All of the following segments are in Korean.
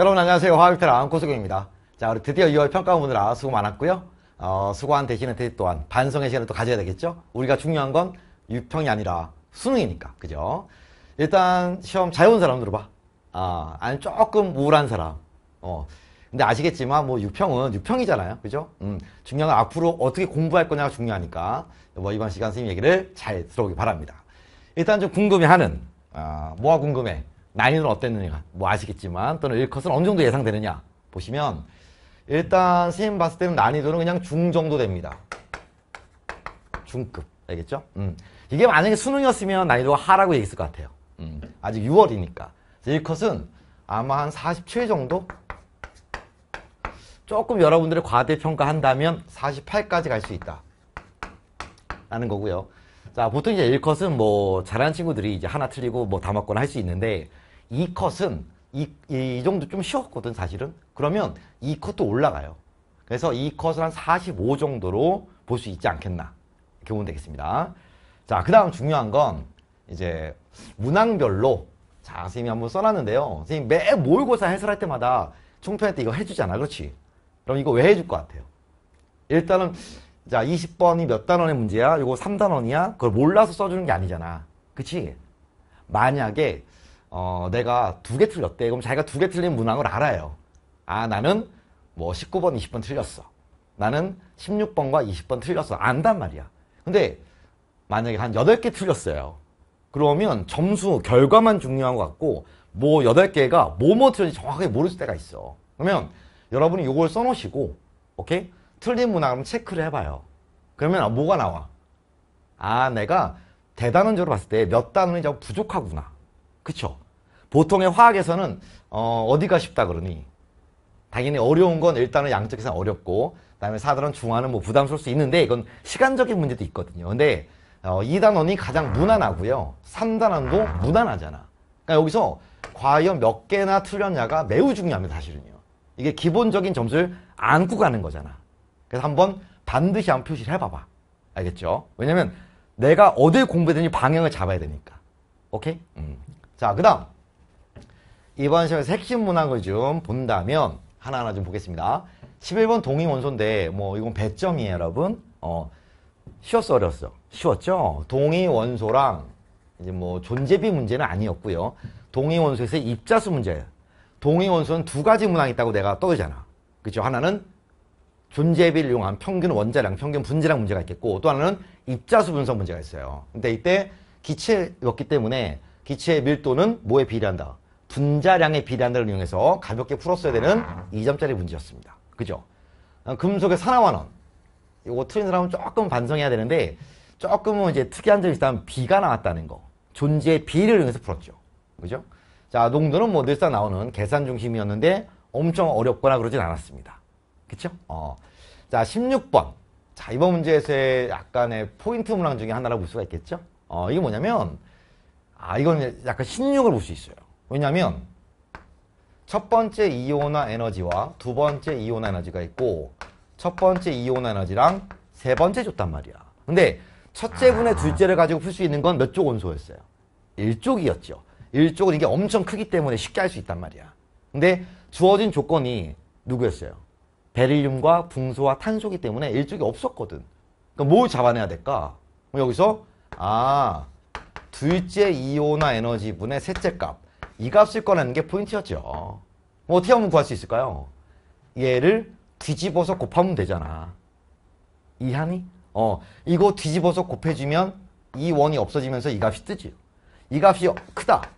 여러분 안녕하세요 화학비라랑 고수경입니다 자 우리 드디어 2월 평가 보느라 수고 많았고요 어, 수고한 대신에 대신 또한 반성의 시간을 또 가져야 되겠죠 우리가 중요한 건6평이 아니라 수능이니까 그죠 일단 시험 잘온 사람 들어봐 아, 아니 조금 우울한 사람 어, 근데 아시겠지만 뭐6평은6평이잖아요 그죠? 음, 중요한 건 앞으로 어떻게 공부할 거냐가 중요하니까 뭐 이번 시간 선생님 얘기를 잘 들어오기 바랍니다. 일단 좀 궁금해하는 아, 뭐가 궁금해? 9은 어땠느냐 뭐 아시겠지만 또는 1컷은 어느 정도 예상되느냐 보시면 일단 선생님 봤을 때는 난이도는 그냥 중 정도 됩니다. 중급 알겠죠? 음. 이게 만약에 수능이었으면 난이도가 하라고 얘기했을 것 같아요. 음. 아직 6월이니까 1컷은 아마 한 47 정도? 조금 여러분들의 과대평가한다면 48까지 갈 수 있다. 라는 거고요. 자, 보통 이제 1컷은 뭐 잘하는 친구들이 이제 하나 틀리고 뭐 다 맞거나 할 수 있는데 이 컷은 이, 이 정도 좀쉬웠거든 사실은 그러면 이 컷도 올라가요 그래서 이 컷을 한 45 정도로 볼 수 있지 않겠나 이렇게 보면 되겠습니다 자그 다음 중요한 건 이제 문항별로 자 선생님이 한번 써놨는데요 선생님 매 모의고사 해설할 때마다 총평할 때 이거 해주잖아 그렇지 그럼 이거 왜 해줄 것 같아요 일단은 자 20번이 몇 단원의 문제야 이거 3단원이야 그걸 몰라서 써주는 게 아니잖아 그치 만약에 어, 내가 두 개 틀렸대. 그럼 자기가 두 개 틀린 문항을 알아요. 아, 나는 뭐 19번, 20번 틀렸어. 나는 16번과 20번 틀렸어. 안단 말이야. 근데 만약에 한 8개 틀렸어요. 그러면 점수, 결과만 중요한 것 같고 뭐 8개가 뭐뭐 틀렸지 정확하게 모를 때가 있어. 그러면 여러분이 이걸 써놓으시고 오케이? 틀린 문항을 체크를 해봐요. 그러면 뭐가 나와? 아, 내가 대단원적으로 봤을 때 몇 단원이 좀 부족하구나. 그쵸? 보통의 화학에서는 어, 어디가 쉽다 그러니 당연히 어려운 건 일단은 양적에서 어렵고 그다음에 4단원 중화는 뭐 부담스러울 수 있는데 이건 시간적인 문제도 있거든요. 근데 어, 2단원이 가장 무난하고요. 3단원도 무난하잖아. 그러니까 여기서 과연 몇 개나 틀렸냐가 매우 중요합니다. 사실은요. 이게 기본적인 점수를 안고 가는 거잖아. 그래서 한번 반드시 한번 표시를 해봐봐. 알겠죠? 왜냐면 내가 어딜 공부했든지 방향을 잡아야 되니까. 오케이? 음. 자, 그 다음. 이번 시간에서 핵심 문항을 좀 본다면 하나하나 좀 보겠습니다. 11번 동의원소인데 뭐 이건 배점이에요 여러분. 어, 쉬웠어 어려웠어? 쉬웠죠? 동의원소랑 이제 뭐 존재비 문제는 아니었고요. 동의원소에서 입자수 문제예요. 동의원소는 두 가지 문항이 있다고 내가 떠들잖아. 그죠? 하나는 존재비를 이용한 평균 원자량, 평균 분자량 문제가 있겠고 또 하나는 입자수 분석 문제가 있어요. 근데 이때 기체였기 때문에 기체의 밀도는 뭐에 비례한다? 분자량에 비례한다를 이용해서 가볍게 풀었어야 되는 2점짜리 문제였습니다. 그죠? 어, 금속의 산화환원. 이거 틀린 사람은 조금 반성해야 되는데 조금은 이제 특이한 점이 있다면 비가 나왔다는 거. 존재의 비를 이용해서 풀었죠. 그죠? 자, 농도는 뭐 늘상 나오는 계산 중심이었는데 엄청 어렵거나 그러진 않았습니다. 그쵸? 어. 자, 16번. 자, 이번 문제에서의 약간의 포인트 문항 중에 하나라고 볼 수가 있겠죠? 어, 이게 뭐냐면 아 이건 약간 신용을 볼 수 있어요. 왜냐하면 첫 번째 이온화 에너지와 두 번째 이온화 에너지가 있고 첫 번째 이온화 에너지랑 세 번째 줬단 말이야. 근데 첫째 아. 분의 둘째를 가지고 풀 수 있는 건 몇 쪽온소였어요1쪽이었죠1쪽은 이게 엄청 크기 때문에 쉽게 할 수 있단 말이야. 근데 주어진 조건이 누구였어요? 베릴륨과 붕소와 탄소기 때문에 1쪽이 없었거든. 그럼 그러니까 뭘 잡아내야 될까? 여기서 아 둘째 이온화 에너지 분의 셋째 값, 이 값을 꺼내는 게 포인트였죠. 뭐 어떻게 하면 구할 수 있을까요? 얘를 뒤집어서 곱하면 되잖아. 이하니? 어, 이거 뒤집어서 곱해주면 이 원이 없어지면서 이 값이 뜨지요. 이 값이 크다.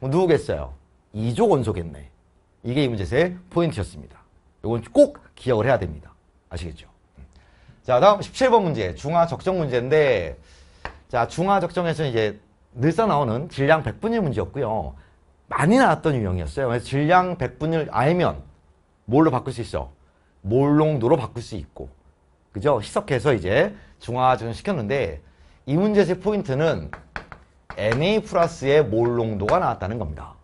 뭐 누구겠어요? 이조 원소겠네. 이게 이 문제의 포인트였습니다. 이건 꼭 기억을 해야 됩니다. 아시겠죠? 음. 자, 다음 17번 문제. 중화 적정 문제인데, 자, 중화 적정에서 이제 늘상 나오는 질량 1 0 0분율 문제였고요. 많이 나왔던 유형이었어요. 그래서 질량 백분율 알면 뭘로 바꿀 수 있어? 몰농도로 바꿀 수 있고. 그죠? 희석해서 이제 중화전 을 시켰는데 이 문제의 포인트는 Na 플러스의 몰농도가 나왔다는 겁니다.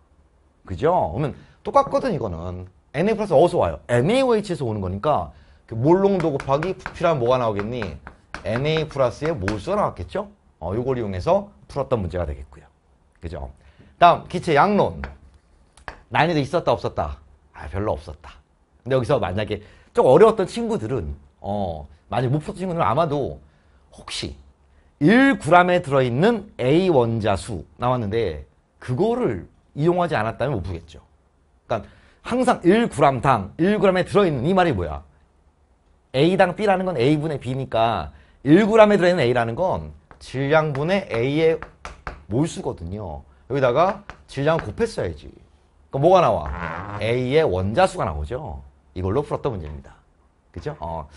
그죠? 그러면 똑같거든 이거는. Na 플러스 어디서 와요? NaOH에서 오는 거니까 그 몰농도 곱하기 부피란 뭐가 나오겠니? Na 플러스의 몰수가 나왔겠죠? 어, 요걸 이용해서 풀었던 문제가 되겠고요. 그죠? 다음 기체 양론. 난이도 있었다 없었다? 아, 별로 없었다. 근데 여기서 만약에 좀 어려웠던 친구들은 어, 만약 에못 풀었던 친구들은 아마도 혹시 1g에 들어있는 A 원자 수 나왔는데 그거를 이용하지 않았다면 못 풀겠죠. 그러니까 항상 1g당 1g에 들어있는 이 말이 뭐야? A당 B라는 건 A분의 B니까 1g에 들어있는 A라는 건 질량분의 A의 몰수거든요. 여기다가 질량을 곱했어야지. 그럼 뭐가 나와? A의 원자수가 나오죠. 이걸로 풀었던 문제입니다. 그죠? 어.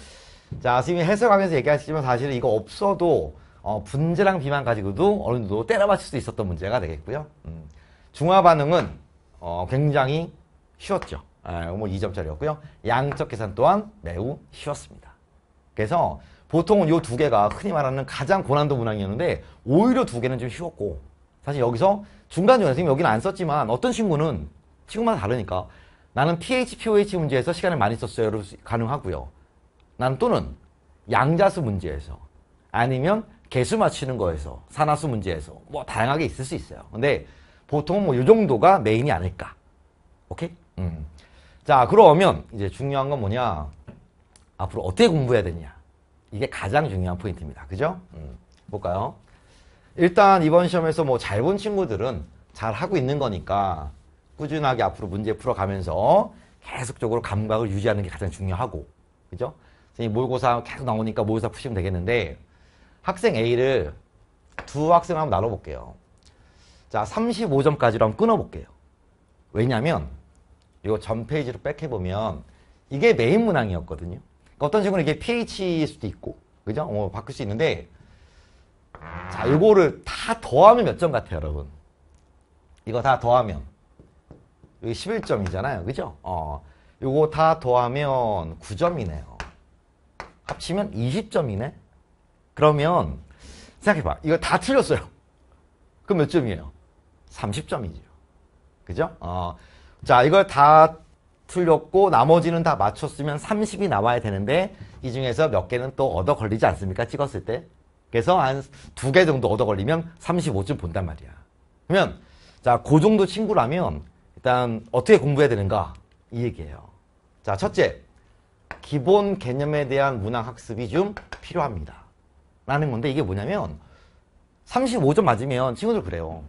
자, 선생님이 해석하면서 얘기하시지만 사실은 이거 없어도 어, 분자량 비만 가지고도 어느 정도 때려 맞출 수 있었던 문제가 되겠고요. 음. 중화 반응은 어, 굉장히 쉬웠죠. 아, 뭐 2점짜리였고요. 양적 계산 또한 매우 쉬웠습니다. 그래서 보통은 이 두 개가 흔히 말하는 가장 고난도 문항이었는데 오히려 두 개는 좀 쉬웠고 사실 여기서 중간중간 선생님 여기는 안 썼지만 어떤 친구는 친구마다 다르니까 나는 p h p o h 문제에서 시간을 많이 썼어요 가능하고요. 나는 또는 양자수 문제에서 아니면 개수 맞추는 거에서 산화수 문제에서 뭐 다양하게 있을 수 있어요. 근데 보통 뭐이 정도가 메인이 아닐까. 오케이? 음. 자 그러면 이제 중요한 건 뭐냐. 앞으로 어떻게 공부해야 되냐. 이게 가장 중요한 포인트입니다. 그죠? 음, 볼까요? 일단 이번 시험에서 뭐 잘 본 친구들은 잘 하고 있는 거니까 꾸준하게 앞으로 문제 풀어가면서 계속적으로 감각을 유지하는 게 가장 중요하고 그죠? 선생님 모의고사 계속 나오니까 모의고사 푸시면 되겠는데 학생 A를 두 학생 한번 나눠볼게요. 자 35점까지로 한번 끊어볼게요. 왜냐면 이거 전 페이지로 백해보면 이게 메인 문항이었거든요. 그러니까 어떤 식으로 이게 pH일 수도 있고 그죠? 어, 바꿀 수 있는데 자 요거를 다 더하면 몇 점 같아요 여러분? 이거 다 더하면 여기 11점이잖아요 그죠? 어, 요거 다 더하면 9점이네요 합치면 20점이네 그러면 생각해봐 이거 다 틀렸어요 그럼 몇 점이에요? 30점이죠 그죠? 어, 자 이걸 다 틀렸고 나머지는 다 맞췄으면 30이 나와야 되는데 이 중에서 몇 개는 또 얻어 걸리지 않습니까? 찍었을 때. 그래서 한 두 개 정도 얻어 걸리면 35쯤 본단 말이야. 그러면 자, 그 정도 친구라면 일단 어떻게 공부해야 되는가? 이 얘기예요. 자, 첫째. 기본 개념에 대한 문항 학습이 좀 필요합니다. 라는 건데 이게 뭐냐면 35점 맞으면 친구들 그래요.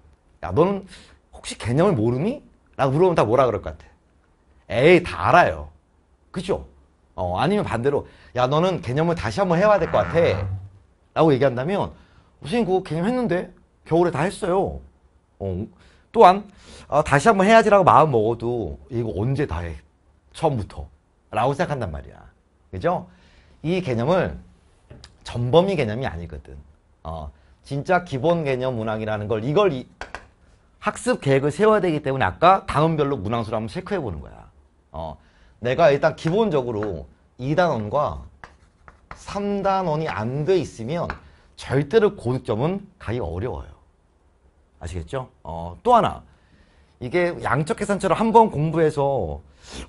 야, 너는 혹시 개념을 모르니? 라고 물어보면 다 뭐라 그럴 것 같아. 에이 다 알아요. 그죠? 어, 아니면 반대로 야 너는 개념을 다시 한번 해와야 될 것 같아 라고 얘기한다면 선생님 그거 개념 했는데 겨울에 다 했어요. 어, 또한 어, 다시 한번 해야지라고 마음 먹어도 이거 언제 다 해? 처음부터 라고 생각한단 말이야. 그죠? 이 개념을 전범위 개념이 아니거든. 어, 진짜 기본 개념 문항이라는 걸 이걸 이, 학습 계획을 세워야 되기 때문에 아까 단원별로 문항수를 한번 체크해 보는 거야. 어, 내가 일단 기본적으로 2단원과 3단원이 안 돼 있으면 절대로 고득점은 가기 어려워요. 아시겠죠? 어, 또 하나 이게 양적 계산처럼 한 번 공부해서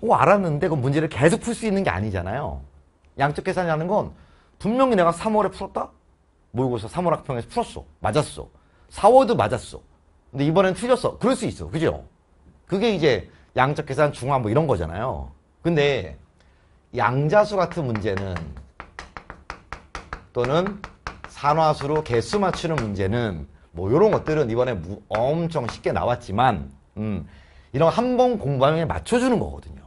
오, 알았는데 그 문제를 계속 풀 수 있는 게 아니잖아요. 양적 계산이라는 건 분명히 내가 3월에 풀었다? 모의고사 3월 학평에서 풀었어. 맞았어. 4월도 맞았어. 근데 이번엔 틀렸어. 그럴 수 있어. 그죠? 그게 이제 양적 계산 중화 뭐 이런 거잖아요. 근데 양자수 같은 문제는 또는 산화수로 개수 맞추는 문제는 뭐 이런 것들은 이번에 무, 엄청 쉽게 나왔지만 음, 이런 한 번 공부하면 맞춰주는 거거든요.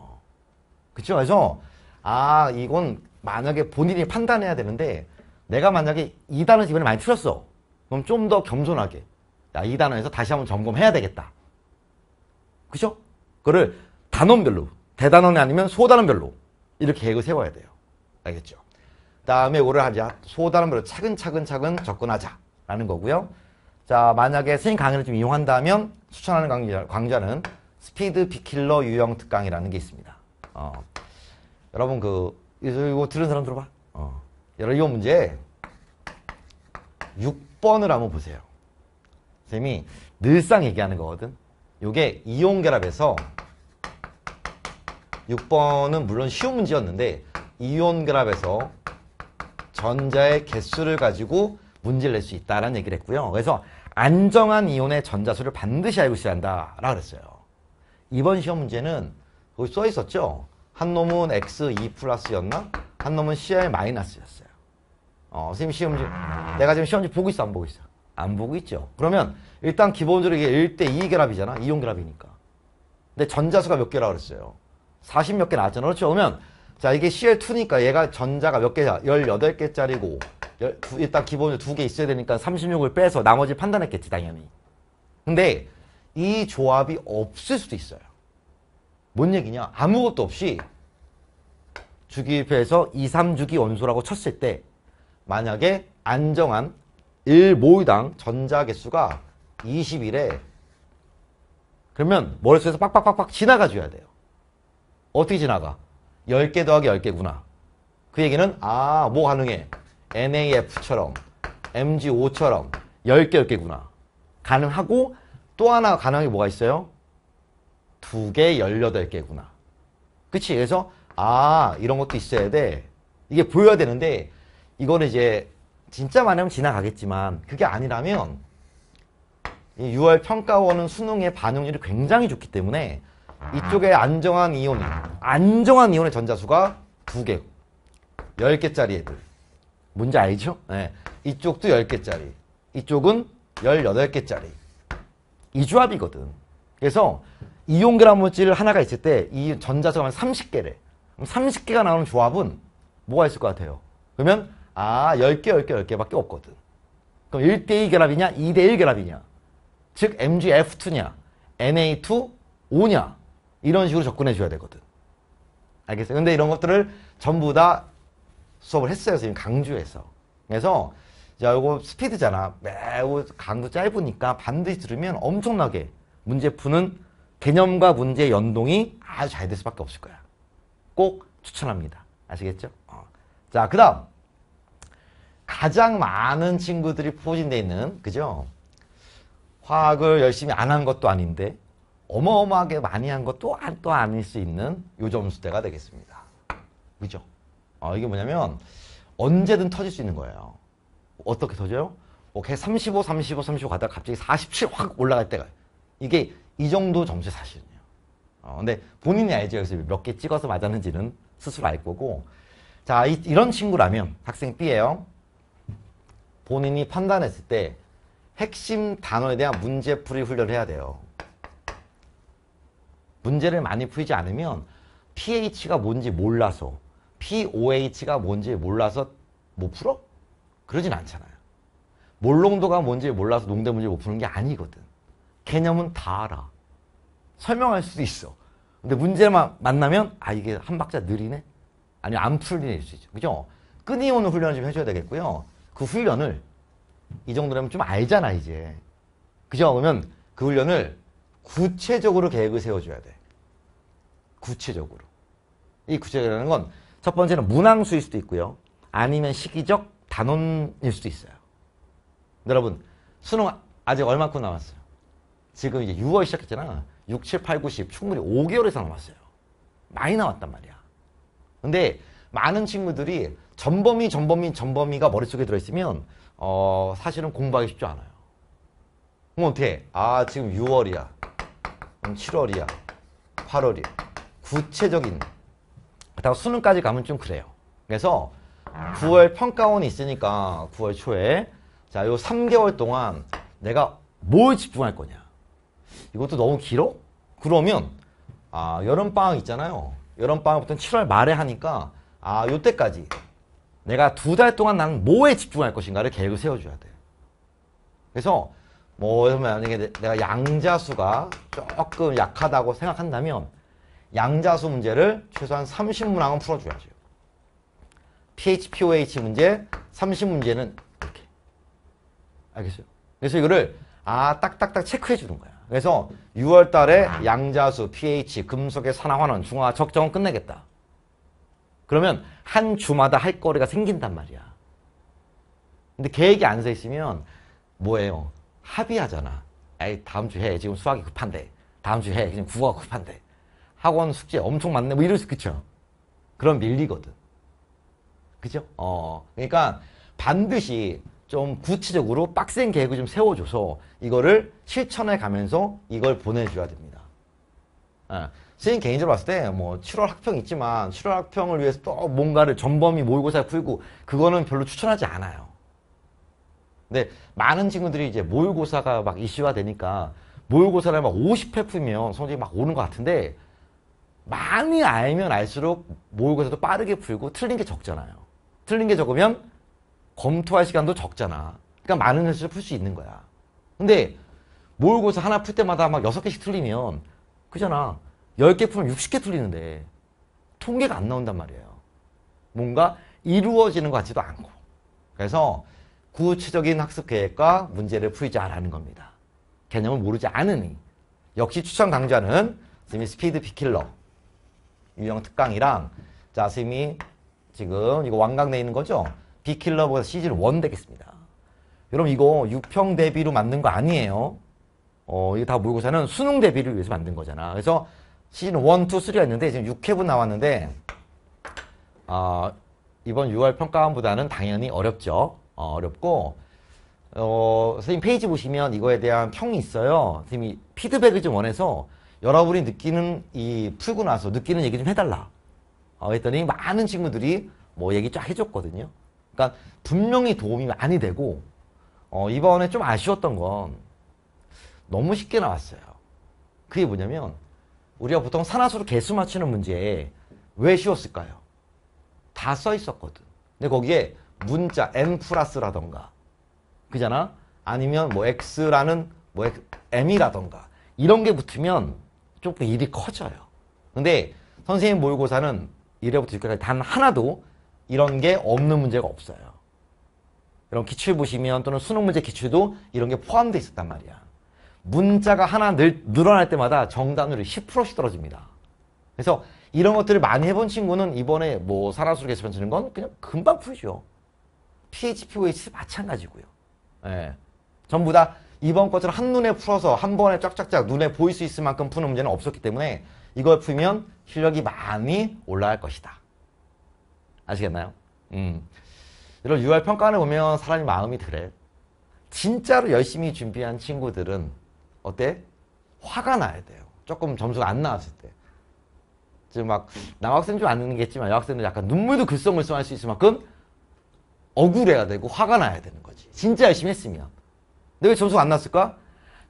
그렇죠? 그래서 아 이건 만약에 본인이 판단해야 되는데 내가 만약에 2단을 이번에 많이 틀렸어. 그럼 좀 더 겸손하게 야, 2단원에서 다시 한번 점검해야 되겠다. 그죠? 그거를 단원별로, 대단원이 아니면 소단원별로 이렇게 계획을 세워야 돼요. 알겠죠? 다음에 오를 하자. 소단원별로 차근차근차근 접근하자라는 거고요. 자, 만약에 선생님 강의를 좀 이용한다면 추천하는 강좌, 강좌는 스피드 비킬러 유형 특강이라는 게 있습니다. 어. 여러분 그 이거, 이거 들은 사람 들어봐. 어. 여러분 이거 문제 6번을 한번 보세요. 선생님이 늘상 얘기하는 거거든. 이게 이온결합에서 6번은 물론 쉬운 문제였는데 이온결합에서 전자의 개수를 가지고 문제를 낼 수 있다라는 얘기를 했고요. 그래서 안정한 이온의 전자수를 반드시 알고 있어야 한다라고 그랬어요. 이번 시험 문제는 거기 써 있었죠. 한 놈은 x2 e 플러스였나? 한 놈은 CR 마이너스였어요. 어, 선생님 시험지 내가 지금 시험지 보고 있어 안 보고 있어? 안 보고 있죠. 그러면 일단 기본적으로 이게 1대2 결합이잖아. 이용 결합이니까. 근데 전자수가 몇 개라고 그랬어요? 40 몇 개 나왔잖아. 그렇죠? 그러면 자 이게 CL2니까 얘가 전자가 몇 개야? 18개짜리고 일단 기본적으로 두 개 있어야 되니까 36을 빼서 나머지 판단했겠지 당연히. 근데 이 조합이 없을 수도 있어요. 뭔 얘기냐? 아무것도 없이 주기표에서 2, 3주기 원소라고 쳤을 때 만약에 안정한 1 모의당 전자 개수가 20이래. 그러면 머릿속에서 빡빡빡빡 지나가 줘야 돼요. 어떻게 지나가? 10개 더하기 10개구나. 그 얘기는 아, 뭐 가능해. NAF처럼, MG5처럼 10개, 10개구나. 가능하고 또 하나 가능한 게 뭐가 있어요? 2개, 18개구나. 그치? 그래서 아, 이런 것도 있어야 돼. 이게 보여야 되는데 이거는 이제 진짜 많으면 지나가겠지만 그게 아니라면 6월 평가원은 수능의 반영률이 굉장히 좋기 때문에 이쪽에 안정한 이온이 안정한 이온의 전자수가 두개 10개짜리 애들 뭔지 알죠? 네. 이쪽도 10개짜리 이쪽은 18개짜리 이 조합이거든 그래서 이온 결합 물질 하나가 있을 때 이 전자수가 30개래 30개가 나오는 조합은 뭐가 있을 것 같아요? 그러면 아, 10개, 10개, 10개밖에 없거든. 그럼 1대1 결합이냐? 2대1 결합이냐? 즉, MgF2냐? Na2, o 냐 이런 식으로 접근해 줘야 되거든. 알겠어요? 근데 이런 것들을 전부 다 수업을 했어요. 지금 강조해서. 그래서 자, 이거 스피드잖아. 매우 강도 짧으니까 반드시 들으면 엄청나게 문제 푸는 개념과 문제 연동이 아주 잘 될 수밖에 없을 거야. 꼭 추천합니다. 아시겠죠? 어. 자, 그 다음. 가장 많은 친구들이 포진돼 있는 그죠? 화학을 열심히 안 한 것도 아닌데 어마어마하게 많이 한 것도 안, 또 아닐 수 있는 요 점수대가 되겠습니다. 그죠? 어, 이게 뭐냐면 언제든 터질 수 있는 거예요. 어떻게 터져요? 오케 35, 35, 35 가다가 갑자기 47 확 올라갈 때가 이게 이 정도 점수 사실은요. 어, 근데 본인이 알죠. 여기서 몇 개 찍어서 맞았는지는 스스로 알 거고 자 이, 런 친구라면 학생 B예요. 본인이 판단했을 때 핵심 단어에 대한 문제풀이 훈련을 해야 돼요. 문제를 많이 풀지 않으면 pH가 뭔지 몰라서 POH가 뭔지 몰라서 못 풀어? 그러진 않잖아요. 몰농도가 뭔지 몰라서 농대 문제 못 푸는 게 아니거든. 개념은 다 알아. 설명할 수도 있어. 근데 문제만 만나면 아 이게 한 박자 느리네? 아니면 안 풀리네 수 있죠. 그죠? 끊임없는 훈련을 좀 해줘야 되겠고요. 그 훈련을 이 정도라면 좀 알잖아 이제 그죠? 그러면 그 훈련을 구체적으로 계획을 세워줘야 돼 구체적으로 이 구체적이라는 건 첫 번째는 문항수일 수도 있고요 아니면 시기적 단원일 수도 있어요 여러분 수능 아직 얼마큼 남았어요? 지금 이제 6월 시작했잖아 6, 7, 8, 9, 10 충분히 5개월 이상 남았어요 많이 나왔단 말이야 근데 많은 친구들이 전범위, 전범위, 전범위가 머릿속에 들어있으면 어, 사실은 공부하기 쉽지 않아요. 그럼 어떻게 아, 지금 6월이야. 그럼 7월이야. 8월이야. 구체적인. 그다음 수능까지 가면 좀 그래요. 그래서 9월 평가원이 있으니까 9월 초에 자, 요 3개월 동안 내가 뭘 집중할 거냐. 이것도 너무 길어? 그러면 아, 여름방학 있잖아요. 여름방학부터 7월 말에 하니까 아 요때까지 내가 두 달 동안 나는 뭐에 집중할 것인가를 계획을 세워줘야 돼. 그래서 뭐 만약에 내가 양자수가 조금 약하다고 생각한다면 양자수 문제를 최소한 30문항은 풀어줘야죠. PHPOH 문제 30문제는 이렇게 알겠어요? 그래서 이거를 아 딱딱딱 체크해 주는 거야. 그래서 6월 달에 양자수, pH, 금속의 산화환원, 중화, 적정은 끝내겠다. 그러면 한 주마다 할 거리가 생긴단 말이야. 근데 계획이 안 서 있으면 뭐예요? 합의하잖아. 아이 다음 주 해. 지금 수학이 급한데. 다음 주 해. 지금 국어가 급한데. 학원 숙제 엄청 많네. 뭐 이럴 수 그쵸? 그럼 밀리거든. 그죠? 어. 그러니까 반드시 좀 구체적으로 빡센 계획을 좀 세워줘서 이거를 실천해 가면서 이걸 보내줘야 됩니다. 어. 스님 개인적으로 봤을 때 뭐 7월 학평 있지만 7월 학평을 위해서 또 뭔가를 전범위 모의고사 풀고 그거는 별로 추천하지 않아요. 근데 많은 친구들이 이제 모의고사가 막 이슈화 되니까 모의고사를 막 50회 풀면 성적이 막 오는 것 같은데 많이 알면 알수록 모의고사도 빠르게 풀고 틀린 게 적잖아요. 틀린 게 적으면 검토할 시간도 적잖아. 그러니까 많은 횟수을풀수 있는 거야. 근데 모의고사 하나 풀 때마다 막6 개씩 틀리면 그잖아. 10개 풀면 60개 틀리는데 통계가 안 나온단 말이에요. 뭔가 이루어지는 것 같지도 않고. 그래서 구체적인 학습 계획과 문제를 풀자라는 겁니다. 개념을 모르지 않으니 역시 추천 강좌는 선생님이 스피드 피킬러 유형 특강이랑 자스이 지금 이거 왕강내 있는 거죠? 비킬러보다 시즌 1 되겠습니다. 여러분 이거 6평 대비로 만든 거 아니에요. 어, 이거다 모의고사는 수능 대비를 위해서 만든 거잖아. 그래서 시즌 1, 2, 3가 있는데 지금 6회분 나왔는데 어, 이번 6월 평가원보다는 당연히 어렵죠. 어, 렵고 어, 선생님 페이지 보시면 이거에 대한 평이 있어요. 선생님이 피드백을 좀 원해서 여러분이 느끼는 이 풀고 나서 느끼는 얘기 좀 해달라. 어, 했더니 많은 친구들이 뭐 얘기 쫙 해줬거든요. 그러니까 분명히 도움이 많이 되고 어, 이번에 좀 아쉬웠던 건 너무 쉽게 나왔어요. 그게 뭐냐면 우리가 보통 산화수로 개수 맞추는 문제에 왜 쉬웠을까요? 다 써 있었거든. 근데 거기에 문자 n 플러스라던가 그잖아? 아니면 뭐 x라는 뭐 m이라던가 이런 게 붙으면 조금 일이 커져요. 근데 선생님 모의고사는 이래부터 6회까지 단 하나도 이런 게 없는 문제가 없어요. 이런 기출 보시면 또는 수능 문제 기출도 이런 게 포함되어 있었단 말이야. 문자가 하나 늘, 늘어날 때마다 정답률이 10%씩 떨어집니다. 그래서 이런 것들을 많이 해본 친구는 이번에 뭐 사라수를 개시판 치는 건 그냥 금방 풀죠. PHP OS 마찬가지고요. 예. 전부 다 이번 것을 한눈에 풀어서 한 번에 쫙쫙쫙 눈에 보일 수 있을 만큼 푸는 문제는 없었기 때문에 이걸 풀면 실력이 많이 올라갈 것이다. 아시겠나요? 음. 이런 6월 평가를 보면 사람이 마음이 그래. 진짜로 열심히 준비한 친구들은 어때? 화가 나야 돼요. 조금 점수가 안 나왔을 때. 지금 막 남학생 좀 아니겠지만 여학생들 약간 눈물도 글썽글썽할 수 있을 만큼 억울해야 되고 화가 나야 되는 거지. 진짜 열심히 했으면. 근데 왜 점수가 안 났을까?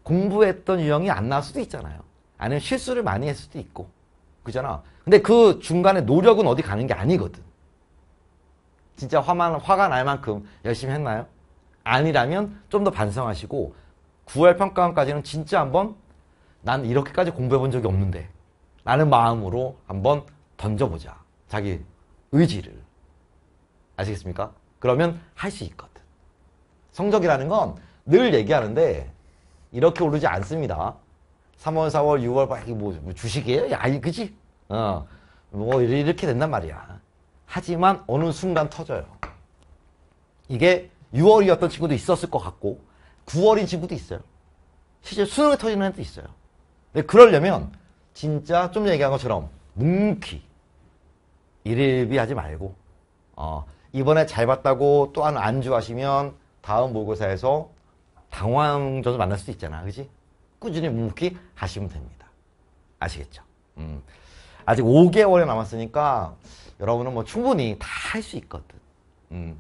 공부했던 유형이 안 나올 수도 있잖아요. 아니면 실수를 많이 했을 수도 있고. 그잖아. 근데 그 중간에 노력은 어디 가는 게 아니거든. 진짜 화만, 화가 날 만큼 열심히 했나요? 아니라면 좀 더 반성하시고 9월 평가원까지는 진짜 한번 난 이렇게까지 공부해 본 적이 없는데 라는 마음으로 한 번 던져보자. 자기 의지를. 아시겠습니까? 그러면 할 수 있거든. 성적이라는 건 늘 얘기하는데 이렇게 오르지 않습니다. 3월, 4월, 6월 뭐 주식이에요? 아니 그지? 어. 뭐 이렇게 된단 말이야. 하지만 어느 순간 터져요. 이게 6월이었던 친구도 있었을 것 같고 9월인 친구도 있어요. 실제 수능에 터지는 애도 있어요. 근데 그러려면 진짜 좀 얘기한 것처럼 뭉키 일일비 하지 말고 어, 이번에 잘 봤다고 또한 안주하시면 다음 모의고사에서 당황전을 만날 수 있잖아. 그지 꾸준히 묵묵히 하시면 됩니다. 아시겠죠? 음. 아직 5개월이 남았으니까 여러분은 뭐 충분히 다 할 수 있거든. 음.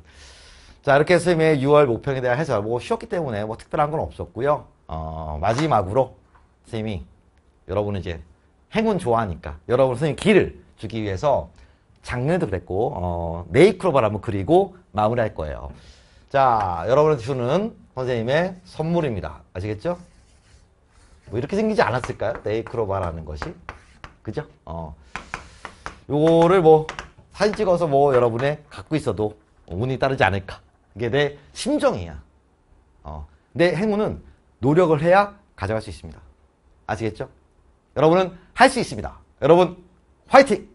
자 이렇게 선생님의 6월 목표에 대한 해설 뭐 쉬었기 때문에 뭐 특별한 건 없었고요. 어, 마지막으로 선생님이 여러분은 이제 행운 좋아하니까 여러분 선생님 길을 주기 위해서 작년에도 그랬고 어, 네이크로바를 한번 그리고 마무리할 거예요. 자 여러분한테 주는 선생님의 선물입니다. 아시겠죠? 뭐 이렇게 생기지 않았을까요? 네이크로바라는 것이 그죠? 어. 요거를 뭐 사진 찍어서 뭐 여러분의 갖고 있어도 운이 따르지 않을까 이게 내 심정이야. 어, 내 행운은 노력을 해야 가져갈 수 있습니다. 아시겠죠? 여러분은 할 수 있습니다. 여러분 화이팅!